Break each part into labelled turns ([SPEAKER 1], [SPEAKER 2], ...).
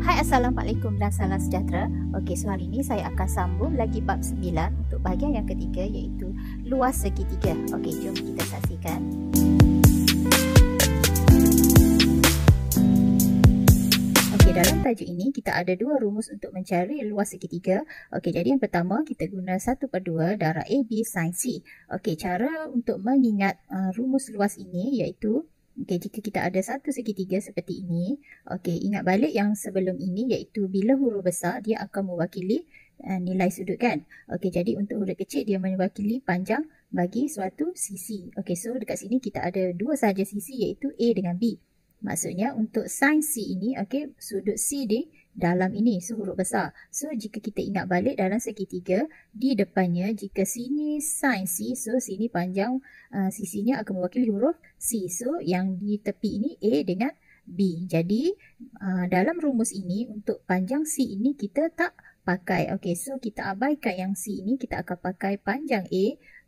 [SPEAKER 1] Hai Assalamualaikum dan salam sejahtera Ok so hari ni saya akan sambung lagi bab 9 Untuk bahagian yang ketiga iaitu luas segitiga Ok jom kita saksikan dalam tajuk ini kita ada dua rumus untuk mencari luas segitiga. Okey, jadi yang pertama kita guna satu per dua darah AB sin C. Okey, cara untuk mengingat uh, rumus luas ini iaitu Okay, jika kita ada satu segitiga seperti ini, okay, ingat balik yang sebelum ini iaitu bila huruf besar dia akan mewakili uh, nilai sudut kan? Okay, jadi untuk huruf kecil dia mewakili panjang bagi suatu sisi. Okay, so dekat sini kita ada dua sahaja sisi iaitu A dengan B. Maksudnya untuk sin C ini, okay, sudut C dia dalam ini so besar. So jika kita ingat balik dalam segitiga di depannya jika sini sin C so sini panjang uh, sisinya akan mewakili huruf C. So yang di tepi ini A dengan B. Jadi uh, dalam rumus ini untuk panjang C ini kita tak pakai. Okey so kita abaikan yang C ini kita akan pakai panjang A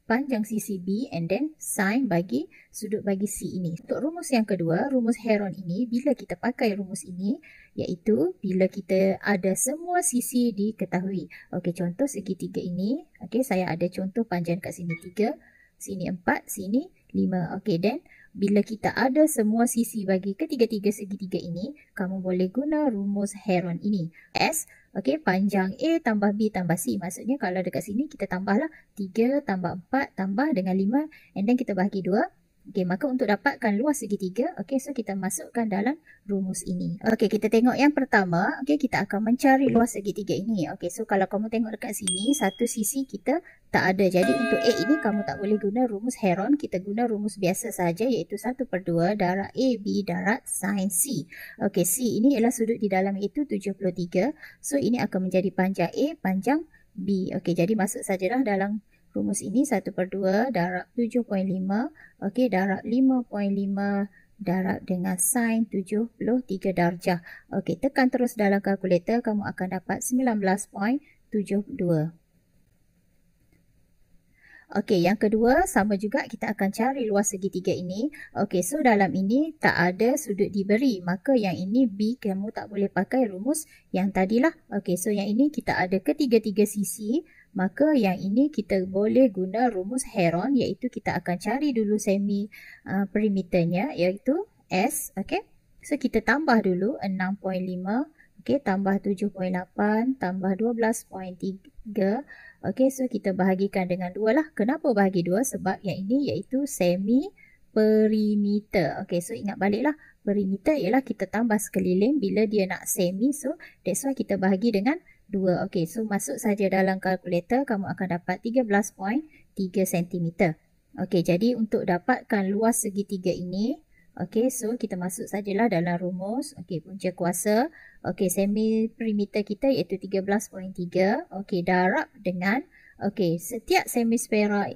[SPEAKER 1] panjang sisi B and then sine bagi sudut bagi C ini. Untuk rumus yang kedua, rumus Heron ini, bila kita pakai rumus ini, iaitu bila kita ada semua sisi diketahui. Okey, contoh segitiga ini. Okey, saya ada contoh panjang kat sini 3, sini 4, sini 5. Okey, then bila kita ada semua sisi bagi ketiga-tiga segitiga ini, kamu boleh guna rumus Heron ini. S Okey, panjang A tambah B tambah C. Maksudnya kalau dekat sini kita tambahlah 3 tambah 4 tambah dengan 5 and then kita bahagi 2. Okey, maka untuk dapatkan luas segitiga, okey, so kita masukkan dalam rumus ini. Okey, kita tengok yang pertama, okey, kita akan mencari luas segitiga ini. Okey, so kalau kamu tengok dekat sini, satu sisi kita tak ada. Jadi untuk A ini, kamu tak boleh guna rumus Heron. Kita guna rumus biasa saja, iaitu 1 per 2 darat AB darat sin C. Okey, C ini ialah sudut di dalam itu 73. So, ini akan menjadi panjang A, panjang B. Okey, jadi masuk sajalah dalam rumus ini 1 per 2 darab 7.5 okey darab 5.5 darab dengan sin 73 darjah. Okey tekan terus dalam kalkulator kamu akan dapat 19.72. Okey, yang kedua sama juga kita akan cari luas segitiga ini. Okey, so dalam ini tak ada sudut diberi. Maka yang ini B kamu tak boleh pakai rumus yang tadilah. Okey, so yang ini kita ada ketiga-tiga sisi maka yang ini kita boleh guna rumus Heron iaitu kita akan cari dulu semi uh, perimeternya iaitu S okey so kita tambah dulu 6.5 okey tambah 7.8 tambah 12.3 okey so kita bahagikan dengan dua lah kenapa bahagi dua? sebab yang ini iaitu semi perimeter okey so ingat baliklah perimeter ialah kita tambah sekeliling bila dia nak semi so that's why kita bahagi dengan 2. Okey, so masuk saja dalam kalkulator, kamu akan dapat 13.3 cm. Okey, jadi untuk dapatkan luas segitiga ini, okey, so kita masuk sajalah dalam rumus, okey, punca kuasa, okey, semi perimeter kita iaitu 13.3, okey, darab dengan, okey, setiap semi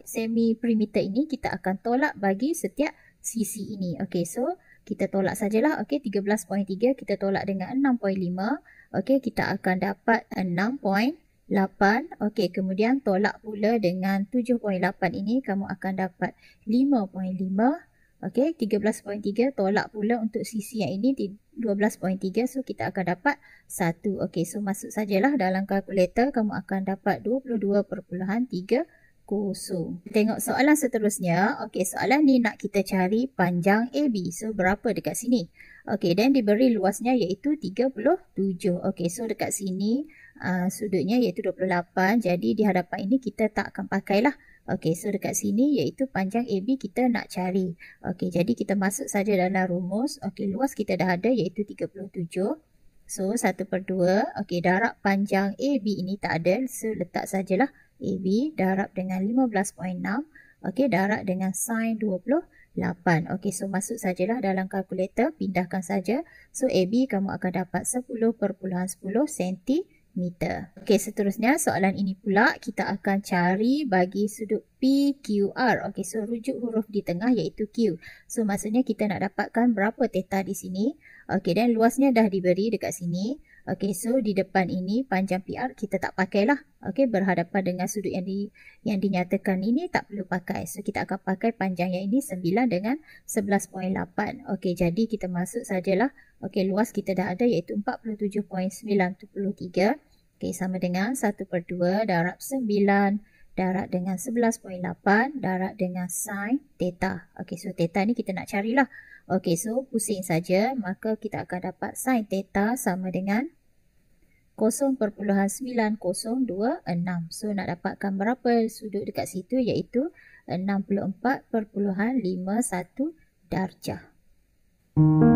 [SPEAKER 1] semi perimeter ini kita akan tolak bagi setiap sisi ini. Okey, so kita tolak sajalah okey 13.3 kita tolak dengan 6.5 okey kita akan dapat 6.8 okey kemudian tolak pula dengan 7.8 ini kamu akan dapat 5.5 okey 13.3 tolak pula untuk sisi yang ini di 12.3 so kita akan dapat 1 okey so masuk sajalah dalam kalkulator kamu akan dapat 22.3 So, Tengok soalan seterusnya. Okey, soalan ni nak kita cari panjang AB. So, berapa dekat sini? Okey, dan diberi luasnya iaitu 37. Okey, so dekat sini uh, sudutnya iaitu 28. Jadi, di hadapan ini kita tak akan lah. Okey, so dekat sini iaitu panjang AB kita nak cari. Okey, jadi kita masuk saja dalam rumus. Okey, luas kita dah ada iaitu 37. So, 1 per 2. Okey, darab panjang AB ini tak ada. So, letak sajalah AB darab dengan 15.6 okey darab dengan sin 28 okey so masuk sajalah dalam kalkulator pindahkan saja so AB kamu akan dapat 10.10 cm okey seterusnya soalan ini pula kita akan cari bagi sudut PQR okey so rujuk huruf di tengah iaitu Q so maksudnya kita nak dapatkan berapa teta di sini okey dan luasnya dah diberi dekat sini Okey, so di depan ini panjang PR kita tak pakailah. Okey, berhadapan dengan sudut yang di yang dinyatakan ini tak perlu pakai. So kita akan pakai panjang yang ini 9 dengan 11.8. Okey, jadi kita masuk sajalah. Okey, luas kita dah ada iaitu 47.93. Okey, sama dengan 1/2 darab 9 darab dengan 11.8 darab dengan sin theta. Okey, so theta ni kita nak carilah. Okey, so pusing saja maka kita akan dapat sin theta sama dengan 0.9026. So nak dapatkan berapa sudut dekat situ iaitu 64.51 darjah. Hmm.